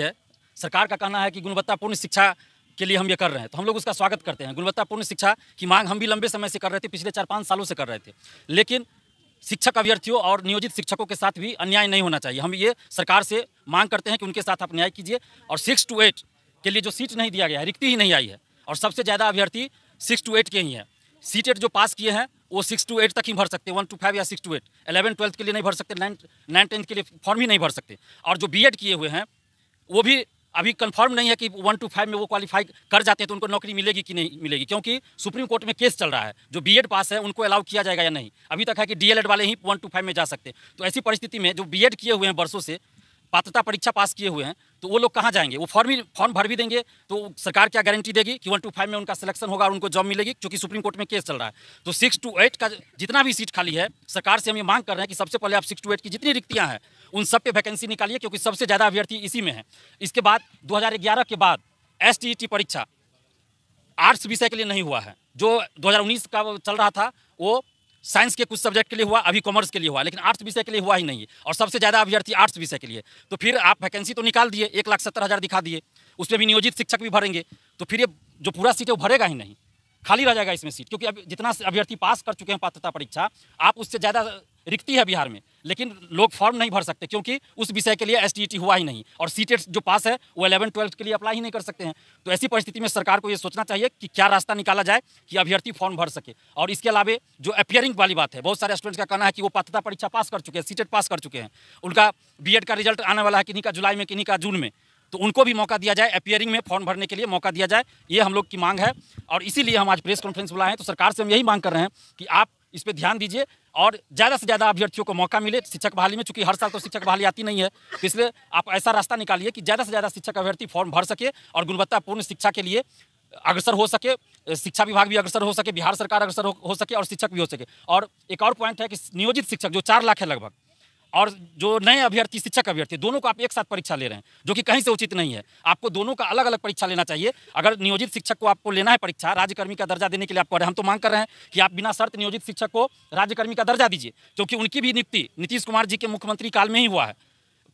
है सरकार का कहना है कि गुणवत्तापूर्ण शिक्षा के लिए हम ये कर रहे हैं तो हम लोग उसका स्वागत करते हैं गुणवत्तापूर्ण शिक्षा की मांग हम भी लंबे समय से कर रहे थे पिछले चार पाँच सालों से कर रहे थे लेकिन शिक्षक अभ्यर्थियों और नियोजित शिक्षकों के साथ भी अन्याय नहीं होना चाहिए हम ये सरकार से मांग करते हैं कि उनके साथ आप न्याय कीजिए और सिक्स टू एट के लिए जो सीट नहीं दिया गया है रिक्ति ही नहीं आई है और सबसे ज़्यादा अभ्यर्थी सिक्स टू एट के ही हैं सीट एट जो पास किए हैं वो सिक्स टू एट तक ही भर सकते हैं वन टू फाइव या six two eight eleven twelfth के लिए नहीं भर सकते नाइन नाइन टेंथ के लिए फॉर्म ही नहीं भर सकते और जो बी किए हुए हैं वो भी अभी कंफर्म नहीं है कि वन टू फाइव में वो क्वालिफाई कर जाते हैं तो उनको नौकरी मिलेगी कि नहीं मिलेगी क्योंकि सुप्रीम कोर्ट में केस चल रहा है जो बीएड पास है उनको अलाउ किया जाएगा या नहीं अभी तक है कि डीएलएड वाले ही वन टू फाइव में जा सकते हैं तो ऐसी परिस्थिति में जो बीएड किए हुए हैं वर्षों से पात्रता परीक्षा पास किए हुए हैं तो वो लोग कहाँ जाएंगे वो फॉर्म ही फॉर्म भर भी देंगे तो सरकार क्या गारंटी देगी कि वन टू फाइव में उनका सिलेक्शन होगा और उनको जॉब मिलेगी क्योंकि सुप्रीम कोर्ट में केस चल रहा है तो सिक्स टू एट का जितना भी सीट खाली है सरकार से हम ये मांग कर रहे हैं कि सबसे पहले आप सिक्स टू एट की जितनी रिक्तियाँ हैं उन सब पे वैकेंसी निकालिए क्योंकि सबसे ज़्यादा अभ्यर्थी इसी में है इसके बाद दो के बाद एस e परीक्षा आर्ट्स विषय के लिए नहीं हुआ है जो दो का चल रहा था वो साइंस के कुछ सब्जेक्ट के लिए हुआ अभी कॉमर्स के लिए हुआ लेकिन आर्ट्स विषय के लिए हुआ ही नहीं और सबसे ज़्यादा अभ्यर्थी आर्ट्स विषय के लिए तो फिर आप वैकेंसी तो निकाल दिए एक लाख सत्तर हज़ार दिखा दिए उसमें भी नियोजित शिक्षक भी भरेंगे तो फिर ये जो पूरा सीट है वो भरेगा ही नहीं खाली रह जाएगा इसमें सीट क्योंकि अब जितना अभ्यर्थी पास कर चुके हैं पात्रता परीक्षा आप उससे ज़्यादा रिक्ती है बिहार में लेकिन लोग फॉर्म नहीं भर सकते क्योंकि उस विषय के लिए एस हुआ ही नहीं और सी e जो पास है वो अलेवन ट्वेल्थ के लिए अप्लाई ही नहीं कर सकते हैं तो ऐसी परिस्थिति में सरकार को ये सोचना चाहिए कि क्या रास्ता निकाला जाए कि अभ्यर्थी फॉर्म भर सके और इसके अलावा जो अपियरिंग वाली बात है बहुत सारे स्टूडेंट्स का कहना है कि वो पात्रता परीक्षा पास कर चुके हैं सी e पास कर चुके हैं उनका बी का रिजल्ट आने वाला है किन्हीं का जुलाई में किन्हीं का जून में तो उनको भी मौका दिया जाए अपियरिंग में फॉर्म भरने के लिए मौका दिया जाए ये हम लोग की मांग है और इसीलिए हम आज प्रेस कॉन्फ्रेंस बुलाए हैं तो सरकार से हम यही मांग कर रहे हैं कि आप इस पर ध्यान दीजिए और ज़्यादा से ज़्यादा अभ्यर्थियों को मौका मिले शिक्षक बहाली में चूंकि हर साल तो शिक्षक बहाली आती नहीं है तो इसलिए आप ऐसा रास्ता निकालिए कि ज़्यादा से ज़्यादा शिक्षक अभ्यर्थी फॉर्म भर सके और गुणवत्तापूर्ण शिक्षा के लिए अग्रसर हो सके शिक्षा विभाग भी अग्रसर हो सके बिहार सरकार अग्रसर हो, हो सके और शिक्षक भी हो सके और एक और पॉइंट है कि नियोजित शिक्षक जो चार लाख है लगभग और जो नए अभ्यर्थी शिक्षक अभ्यर्थी दोनों को आप एक साथ परीक्षा ले रहे हैं जो कि कहीं से उचित नहीं है आपको दोनों का अलग अलग परीक्षा लेना चाहिए अगर नियोजित शिक्षक को आपको लेना है परीक्षा राज्यकर्मी का दर्जा देने के लिए आप कह रहे हैं हम तो मांग कर रहे हैं कि आप बिना शर्त नियोजित शिक्षक को राज्यकर्मी का दर्जा दीजिए क्योंकि उनकी भी नियुक्ति नीतीश कुमार जी के मुख्यमंत्री काल में ही हुआ है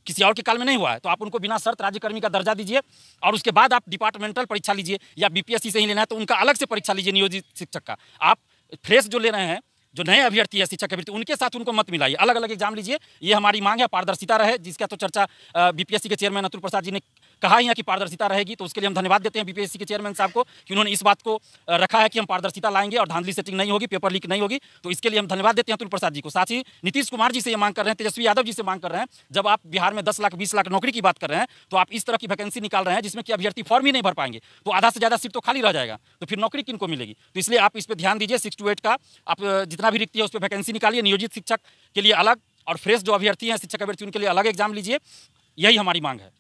किसी और के काल में नहीं हुआ है तो आप उनको बिना शर्त राज्यकर्मी का दर्जा दीजिए और उसके बाद आप डिपार्टमेंटल परीक्षा लीजिए या बीपीएससी से ही लेना है तो उनका अलग से परीक्षा लीजिए नियोजित शिक्षक का आप फ्रेश जो ले रहे हैं जो नए अभ्यर्थी है शिक्षक अभ्यर्थी उनके साथ उनको मत मिलाइए अलग अलग एग्जाम लीजिए ये हमारी मांग है पारदर्शिता रहे जिसका तो चर्चा बीपीएससी के चेयरमैन अतुल प्रसाद जी ने कहा यहाँ की पारदर्शिता रहेगी तो उसके लिए हम धन्यवाद देते हैं बीपीएससी के चेयरमैन साहब को कि उन्होंने इस बात को रखा है कि हम पारदर्शिता लाएंगे और धांधली सेटिंग नहीं होगी पेपर लीक नहीं होगी तो इसके लिए हम धन्यवाद देते हैं अतुल प्रसाद जी को साथ ही नीतीश कुमार जी से ये मांग कर रहे हैं तेजस्वी यादव जी से मांग कर रहे हैं जब आप बिहार में दस लाख बीस लाख नौकरी की बात कर रहे हैं तो आप इस तरह की वैकेंसी निकाल रहे हैं जिसमें कि अभ्यर्थी फॉर्म ही नहीं भर पाएंगे तो आधा से ज़्यादा सीट तो खाली रह जाएगा तो फिर नौकरी किन को मिलेगी तो इसलिए आप इस पर ध्यान दीजिए सिक्स टू एट का आप जितना भी रिक्ति है उस पर वैकेंसी निकालिए नियोजित शिक्षक के लिए अलग और फ्रेश जो अभ्यर्थी हैं शिक्षक अभ्यर्थी उनके लिए अलग एग्जाम लीजिए यही हमारी मांग है